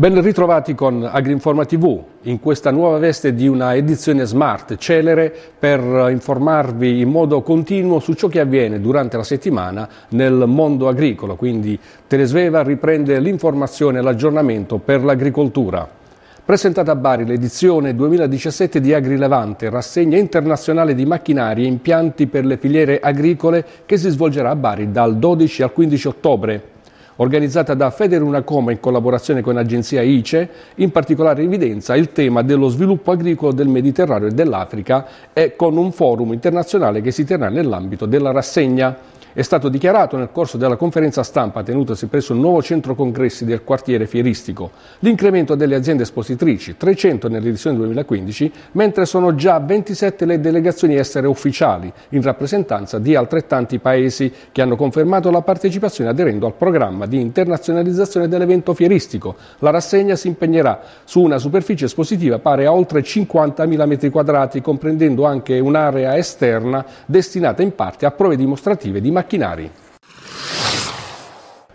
Ben ritrovati con Agriinforma TV in questa nuova veste di una edizione smart, celere, per informarvi in modo continuo su ciò che avviene durante la settimana nel mondo agricolo. Quindi Telesveva riprende l'informazione e l'aggiornamento per l'agricoltura. Presentata a Bari l'edizione 2017 di AgriLevante, rassegna internazionale di macchinari e impianti per le filiere agricole che si svolgerà a Bari dal 12 al 15 ottobre organizzata da Federunacoma in collaborazione con l'agenzia ICE, in particolare evidenza il tema dello sviluppo agricolo del Mediterraneo e dell'Africa e con un forum internazionale che si terrà nell'ambito della rassegna. È stato dichiarato nel corso della conferenza stampa tenutasi presso il nuovo centro congressi del quartiere fieristico. L'incremento delle aziende espositrici, 300 nell'edizione 2015, mentre sono già 27 le delegazioni estere ufficiali, in rappresentanza di altrettanti paesi, che hanno confermato la partecipazione aderendo al programma di internazionalizzazione dell'evento fieristico. La rassegna si impegnerà su una superficie espositiva pari a oltre 50.000 m2, comprendendo anche un'area esterna destinata in parte a prove dimostrative di materiale macchinari.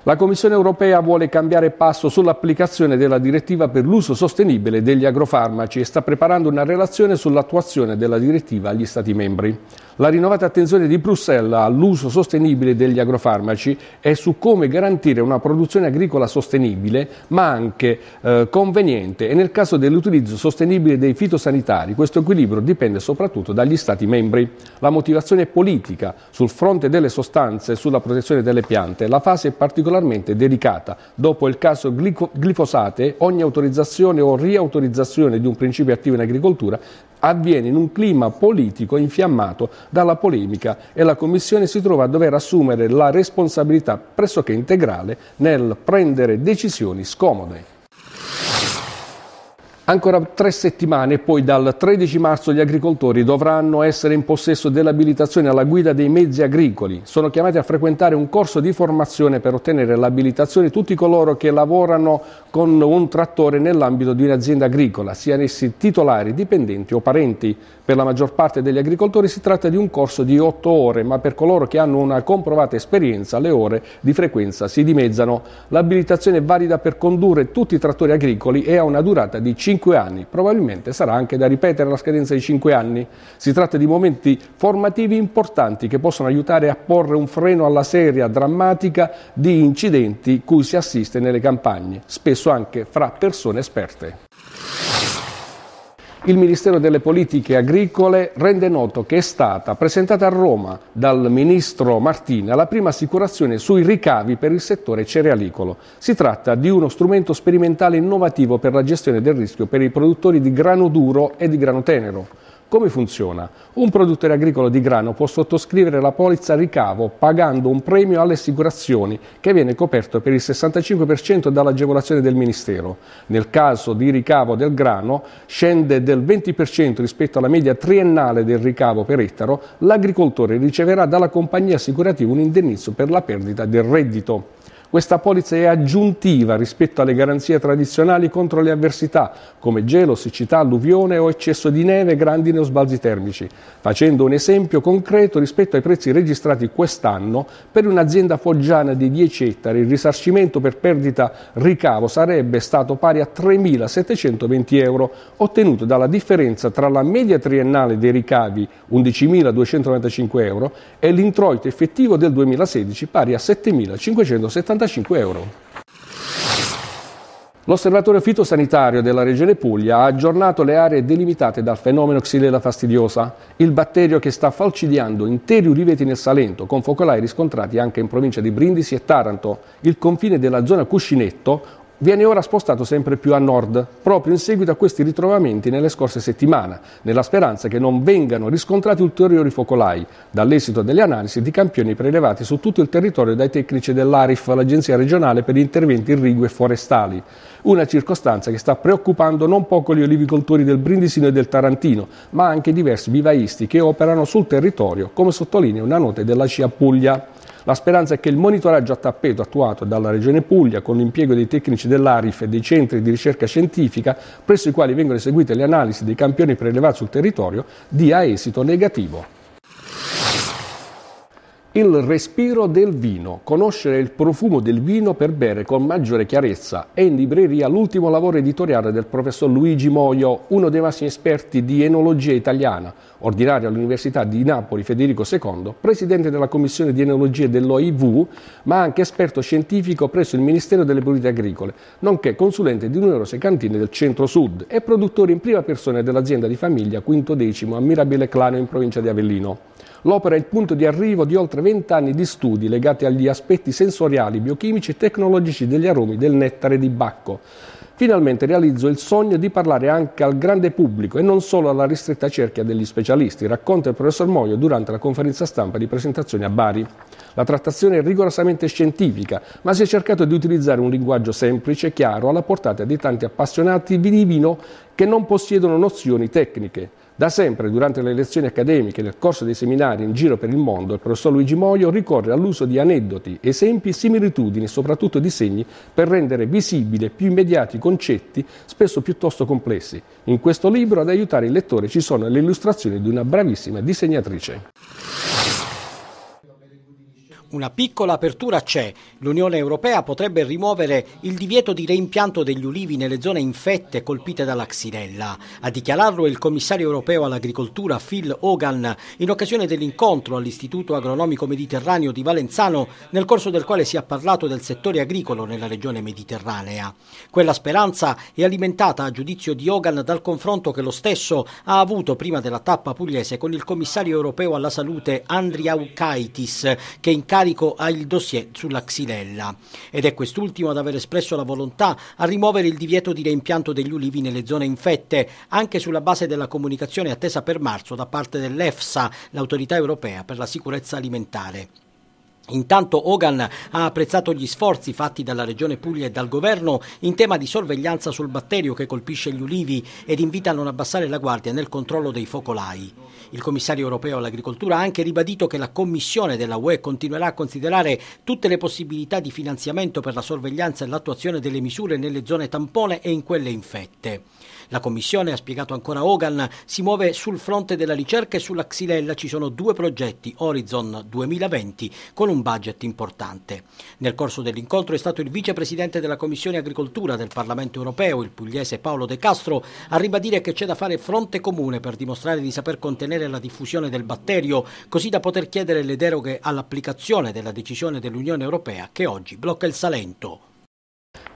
La Commissione europea vuole cambiare passo sull'applicazione della direttiva per l'uso sostenibile degli agrofarmaci e sta preparando una relazione sull'attuazione della direttiva agli Stati membri. La rinnovata attenzione di Bruxelles all'uso sostenibile degli agrofarmaci è su come garantire una produzione agricola sostenibile ma anche eh, conveniente e nel caso dell'utilizzo sostenibile dei fitosanitari questo equilibrio dipende soprattutto dagli Stati membri. La motivazione politica sul fronte delle sostanze e sulla protezione delle piante, la fase particolare particolarmente delicata. Dopo il caso glifosate, ogni autorizzazione o riautorizzazione di un principio attivo in agricoltura avviene in un clima politico infiammato dalla polemica e la Commissione si trova a dover assumere la responsabilità pressoché integrale nel prendere decisioni scomode. Ancora tre settimane poi dal 13 marzo gli agricoltori dovranno essere in possesso dell'abilitazione alla guida dei mezzi agricoli. Sono chiamati a frequentare un corso di formazione per ottenere l'abilitazione tutti coloro che lavorano con un trattore nell'ambito di un'azienda agricola, siano essi titolari, dipendenti o parenti. Per la maggior parte degli agricoltori si tratta di un corso di 8 ore, ma per coloro che hanno una comprovata esperienza le ore di frequenza si dimezzano. L'abilitazione è valida per condurre tutti i trattori agricoli e ha una durata di 5 anni. Probabilmente sarà anche da ripetere la scadenza di 5 anni. Si tratta di momenti formativi importanti che possono aiutare a porre un freno alla seria drammatica di incidenti cui si assiste nelle campagne, spesso anche fra persone esperte. Il Ministero delle Politiche Agricole rende noto che è stata presentata a Roma dal ministro Martina la prima assicurazione sui ricavi per il settore cerealicolo. Si tratta di uno strumento sperimentale innovativo per la gestione del rischio per i produttori di grano duro e di grano tenero. Come funziona? Un produttore agricolo di grano può sottoscrivere la polizza ricavo pagando un premio alle assicurazioni che viene coperto per il 65% dall'agevolazione del Ministero. Nel caso di ricavo del grano scende del 20% rispetto alla media triennale del ricavo per ettaro, l'agricoltore riceverà dalla compagnia assicurativa un indennizzo per la perdita del reddito. Questa polizza è aggiuntiva rispetto alle garanzie tradizionali contro le avversità, come gelo, siccità, alluvione o eccesso di neve, grandine o sbalzi termici, facendo un esempio concreto rispetto ai prezzi registrati quest'anno per un'azienda foggiana di 10 ettari. Il risarcimento per perdita ricavo sarebbe stato pari a 3.720 euro, ottenuto dalla differenza tra la media triennale dei ricavi, 11.295 euro, e l'introito effettivo del 2016 pari a 7.575 euro. 45 euro. L'osservatorio fitosanitario della Regione Puglia ha aggiornato le aree delimitate dal fenomeno Xylella fastidiosa, il batterio che sta falcidiando interi uliveti nel Salento, con focolai riscontrati anche in provincia di Brindisi e Taranto, il confine della zona Cuscinetto, viene ora spostato sempre più a nord, proprio in seguito a questi ritrovamenti nelle scorse settimane, nella speranza che non vengano riscontrati ulteriori focolai, dall'esito delle analisi di campioni prelevati su tutto il territorio dai tecnici dell'ARIF, l'Agenzia regionale per gli interventi irrigui e forestali. Una circostanza che sta preoccupando non poco gli olivicoltori del Brindisino e del Tarantino, ma anche diversi vivaisti che operano sul territorio, come sottolinea una nota della CIA Puglia. La speranza è che il monitoraggio a tappeto attuato dalla Regione Puglia con l'impiego dei tecnici dell'Arif e dei centri di ricerca scientifica presso i quali vengono eseguite le analisi dei campioni prelevati sul territorio dia esito negativo il respiro del vino, conoscere il profumo del vino per bere con maggiore chiarezza. È in libreria l'ultimo lavoro editoriale del professor Luigi Moio, uno dei massimi esperti di enologia italiana, ordinario all'Università di Napoli Federico II, presidente della commissione di enologia dell'OIV, ma anche esperto scientifico presso il Ministero delle Politiche Agricole, nonché consulente di numerose cantine del centro-sud e produttore in prima persona dell'azienda di famiglia Quinto Decimo a Mirabile Clano in provincia di Avellino. L'opera è il punto di arrivo di oltre 20 anni di studi legati agli aspetti sensoriali, biochimici e tecnologici degli aromi del nettare di Bacco. Finalmente realizzo il sogno di parlare anche al grande pubblico e non solo alla ristretta cerchia degli specialisti, racconta il professor Moio durante la conferenza stampa di presentazione a Bari. La trattazione è rigorosamente scientifica, ma si è cercato di utilizzare un linguaggio semplice, e chiaro, alla portata di tanti appassionati di vino che non possiedono nozioni tecniche. Da sempre, durante le lezioni accademiche e nel corso dei seminari in giro per il mondo, il professor Luigi Moio ricorre all'uso di aneddoti, esempi similitudini e soprattutto di segni, per rendere visibili e più immediati concetti, spesso piuttosto complessi. In questo libro, ad aiutare il lettore, ci sono le illustrazioni di una bravissima disegnatrice. Una piccola apertura c'è. L'Unione Europea potrebbe rimuovere il divieto di reimpianto degli ulivi nelle zone infette colpite dalla xylella. A dichiararlo il commissario europeo all'agricoltura Phil Hogan in occasione dell'incontro all'Istituto Agronomico Mediterraneo di Valenzano nel corso del quale si è parlato del settore agricolo nella regione mediterranea. Quella speranza è alimentata a giudizio di Hogan dal confronto che lo stesso ha avuto prima della tappa pugliese con il commissario europeo alla salute Andria Ukaitis che incarica carico ha il dossier sulla xylella ed è quest'ultimo ad aver espresso la volontà a rimuovere il divieto di reimpianto degli ulivi nelle zone infette, anche sulla base della comunicazione attesa per marzo da parte dell'EFSA, l'autorità europea per la sicurezza alimentare. Intanto Hogan ha apprezzato gli sforzi fatti dalla Regione Puglia e dal Governo in tema di sorveglianza sul batterio che colpisce gli ulivi ed invita a non abbassare la guardia nel controllo dei focolai. Il commissario europeo all'agricoltura ha anche ribadito che la Commissione della UE continuerà a considerare tutte le possibilità di finanziamento per la sorveglianza e l'attuazione delle misure nelle zone tampone e in quelle infette. La commissione, ha spiegato ancora Hogan, si muove sul fronte della ricerca e sulla Xylella ci sono due progetti, Horizon 2020, con un budget importante. Nel corso dell'incontro è stato il vicepresidente della Commissione Agricoltura del Parlamento europeo, il pugliese Paolo De Castro, a ribadire che c'è da fare fronte comune per dimostrare di saper contenere la diffusione del batterio, così da poter chiedere le deroghe all'applicazione della decisione dell'Unione Europea che oggi blocca il Salento.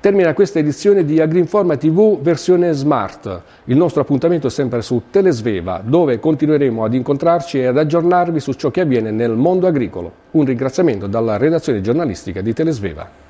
Termina questa edizione di Agrinforma TV versione smart. Il nostro appuntamento è sempre su Telesveva, dove continueremo ad incontrarci e ad aggiornarvi su ciò che avviene nel mondo agricolo. Un ringraziamento dalla redazione giornalistica di Telesveva.